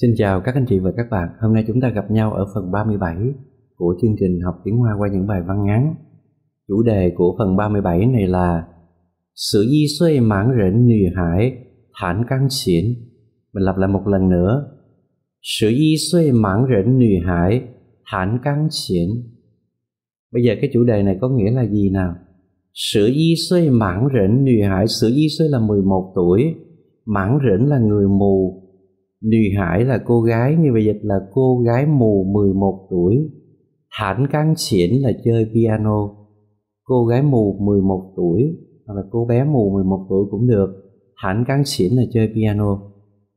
Xin chào các anh chị và các bạn. Hôm nay chúng ta gặp nhau ở phần 37 của chương trình học tiếng Hoa qua những bài văn ngắn. Chủ đề của phần 37 này là Sử di xuê mãn rỉnh nữ hải thản căng xỉn. Mình lặp lại một lần nữa. Sử di xuê mãn rỉnh nữ hải thản căng xỉn. Bây giờ cái chủ đề này có nghĩa là gì nào? Sử di xuê mãn rỉnh nữ hải. Sử di xuê là 11 tuổi. Mãn rỉnh là người mù, Nùy Hải là cô gái, như vậy dịch là cô gái mù 11 tuổi. Thản Cán Xiển là chơi piano. Cô gái mù 11 tuổi, hoặc là cô bé mù 11 tuổi cũng được. Thản Cán Xiển là chơi piano.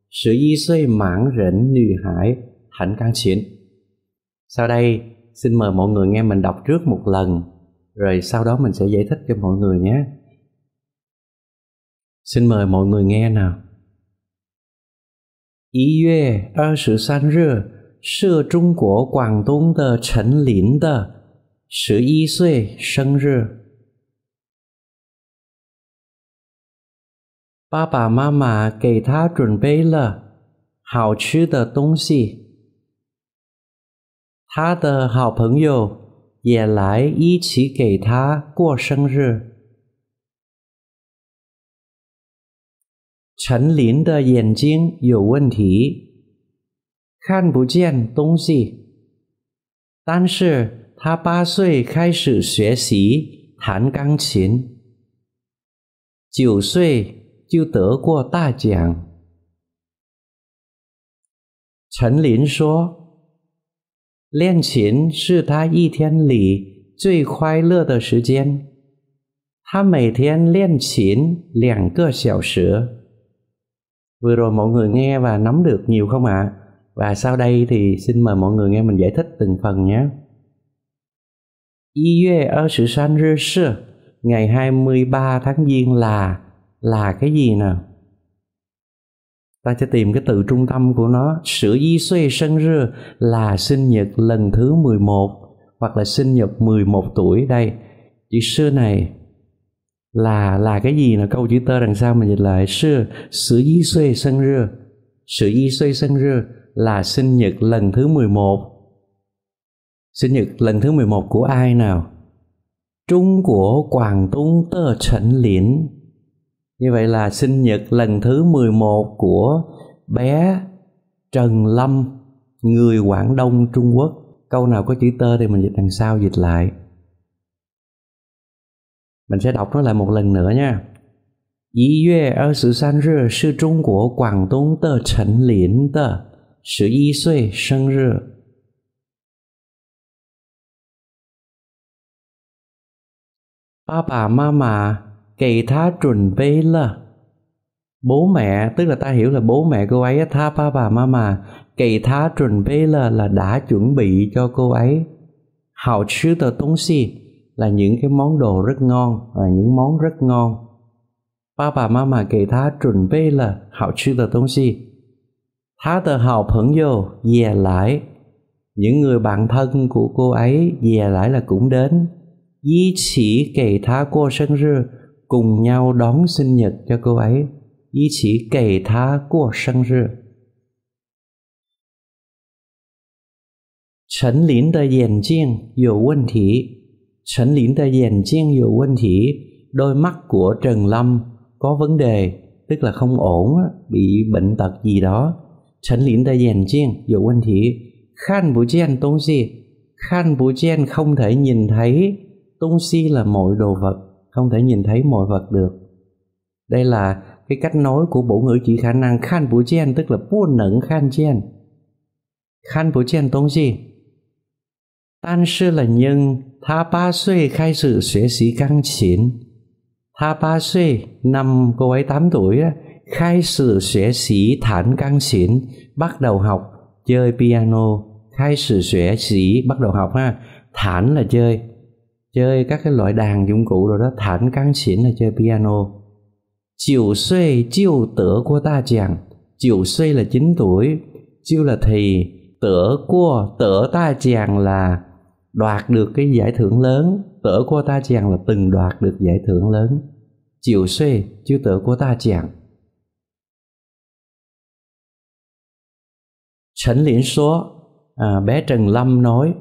Sử di xoay mãn rỉnh Nùy Hải, Thản Cán Xiển. Sau đây, xin mời mọi người nghe mình đọc trước một lần, rồi sau đó mình sẽ giải thích cho mọi người nhé. Xin mời mọi người nghe nào. 一月二十三日是中国广东的陈林的十一岁生日，爸爸妈妈给他准备了好吃的东西，他的好朋友也来一起给他过生日。陈琳的眼睛有问题，看不见东西。但是他八岁开始学习弹钢琴，九岁就得过大奖。陈琳说：“练琴是他一天里最快乐的时间。他每天练琴两个小时。” Vừa rồi mọi người nghe và nắm được nhiều không ạ? À? Và sau đây thì xin mời mọi người nghe mình giải thích từng phần nhé. 1月23日是 ngày 23 tháng Giêng là là cái gì nè? Ta sẽ tìm cái từ trung tâm của nó. Sử di xuê sân rư là sinh nhật lần thứ 11 hoặc là sinh nhật 11 tuổi đây. Chữ sư này là là cái gì là câu chữ tơ đằng sau mình dịch lại sư sử di xuê sân rưa sử di xuê sân rưa là sinh nhật lần thứ 11 sinh nhật lần thứ 11 của ai nào Trung của Quảng Tung Tơ Trần Liễn như vậy là sinh nhật lần thứ 11 của bé Trần Lâm người Quảng Đông Trung Quốc câu nào có chữ tơ thì mình dịch đằng sau dịch lại mình sẽ đọc nó lại một lần nữa nha. 一月二十三日是中国广东的陈琳的十一岁生日。爸爸妈妈给他准备了。Bố mẹ, tức là ta hiểu là bố mẹ cô ấy, tha ba bà ma mà, kỳ tha chuẩn bị là, là đã chuẩn bị cho cô ấy. Hào chứ tờ tông si, là những cái món đồ rất ngon và những món rất ngon. kể là si, lại những người bạn thân của cô ấy về lại là cũng đến. Di chỉ kể tha cô sinh rư cùng nhau đón sinh nhật cho cô ấy. Di chỉ kể tha cô sinh rư. Trần Lin 的眼镜有问题。ta dù 神灵的眼睛有问题, đôi mắt của Trần Lâm có vấn đề, tức là không ổn, bị bệnh tật gì đó. Thần linh ta dành chiên, dù quan thị, khan bù chen tôn si, khan bù chen không thể nhìn thấy, tôn si là mọi đồ vật, không thể nhìn thấy mọi vật được. Đây là cái cách nói của bộ ngữ chỉ khả năng khan bù chen, tức là buôn nẫn khan chen. Khan bù chen tôn si, 但是冷英他八岁开始学习钢琴，他八岁 năm cô ấy tám tuổi khai sử xế sĩ thản căng xỉn bắt đầu học chơi piano khai sử xế sĩ bắt đầu học ha thản là chơi chơi các cái loại đàn dụng cụ rồi đó thản căng xỉn là chơi piano chiều xuê chiều tửa của ta chàng chiều xuê là 9 tuổi chiều là thì tử của tử ta chàng là đoạt được cái giải thưởng lớn tớ của ta chàng là từng đoạt được giải thưởng lớn chịu xê chứ tớ của ta chàng Trần Liễn số à, bé Trần Lâm nói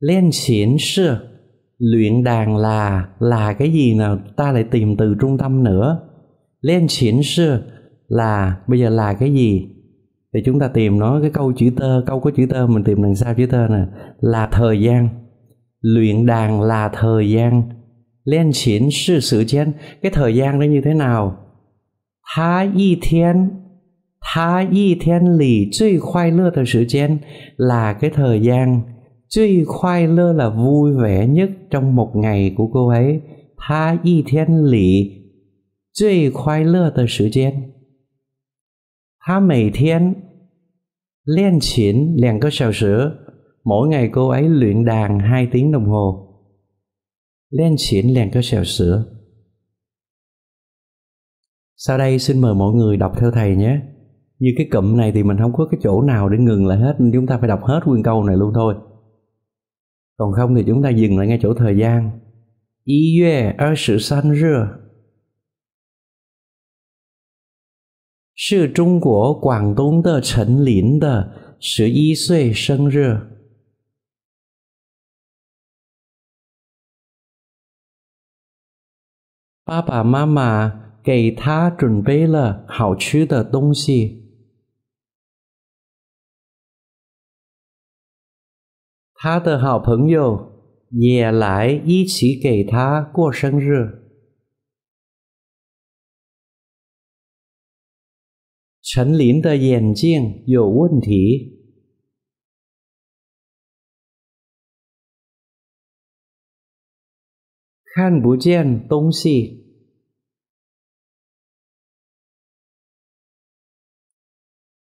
Liên chiến sư luyện đàn là là cái gì nào ta lại tìm từ trung tâm nữa Liên chiến sư là bây giờ là cái gì thì chúng ta tìm nó cái câu chữ tơ câu có chữ tơ mình tìm đằng sau chữ tơ nè là thời gian luyện đàn là thời gian lên xỉn sự sự chén cái thời gian nó như thế nào Tha y thiên tha y thiên lì Truy khoai lơ thời sự chén Là cái thời gian Truy khoai lơ là vui vẻ nhất Trong một ngày của cô ấy Tha y thiên lì Truy khoai lơ thời sự chén 她每天练琴两个小时，mỗi ngày cô ấy luyện đàn hai tiếng đồng hồ. Lên chiến liền cơ sở sữa. Sau đây xin mời mọi người đọc theo thầy nhé. Như cái cụm này thì mình không có cái chỗ nào để ngừng lại hết, nên chúng ta phải đọc hết nguyên câu này luôn thôi. Còn không thì chúng ta dừng lại ngay chỗ thời gian. 1月23日是中国广东的陈琳的十一岁生日，爸爸妈妈给他准备了好吃的东西，他的好朋友也来一起给他过生日。陈琳的眼镜有问题，看不见东西。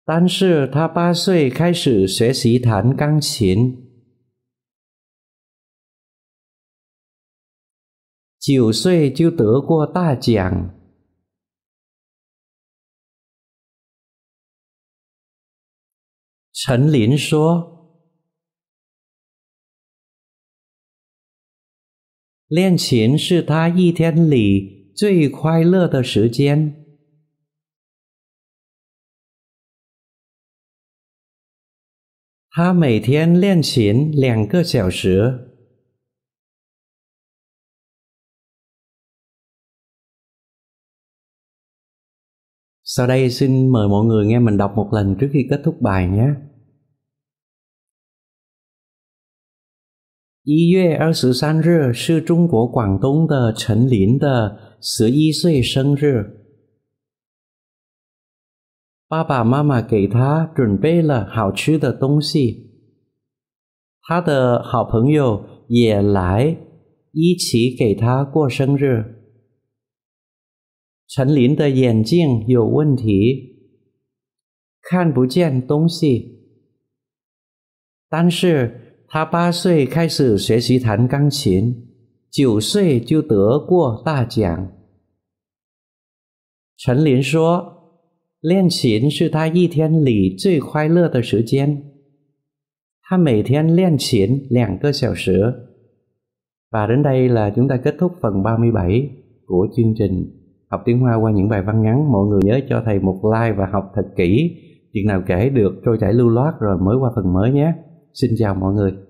但是他八岁开始学习弹钢琴，九岁就得过大奖。陈林说：“练琴是他一天里最快乐的时间。他每天练琴两个小时。” Sau đây xin mời mọi người nghe mình đọc một lần trước khi kết thúc bài nhé. 一月二十三日是中国广东的陈琳的十一岁生日。爸爸妈妈给他准备了好吃的东西，他的好朋友也来一起给他过生日。陈林的眼镜有问题，看不见东西。但是他八岁开始学习弹钢琴，九岁就得过大奖。陈林说：“练琴是他一天里最快乐的时间。他每天练琴两个小时。”到这，我们结37 học tiếng Hoa qua những bài văn ngắn mọi người nhớ cho thầy một like và học thật kỹ chuyện nào kể được trôi chảy lưu loát rồi mới qua phần mới nhé xin chào mọi người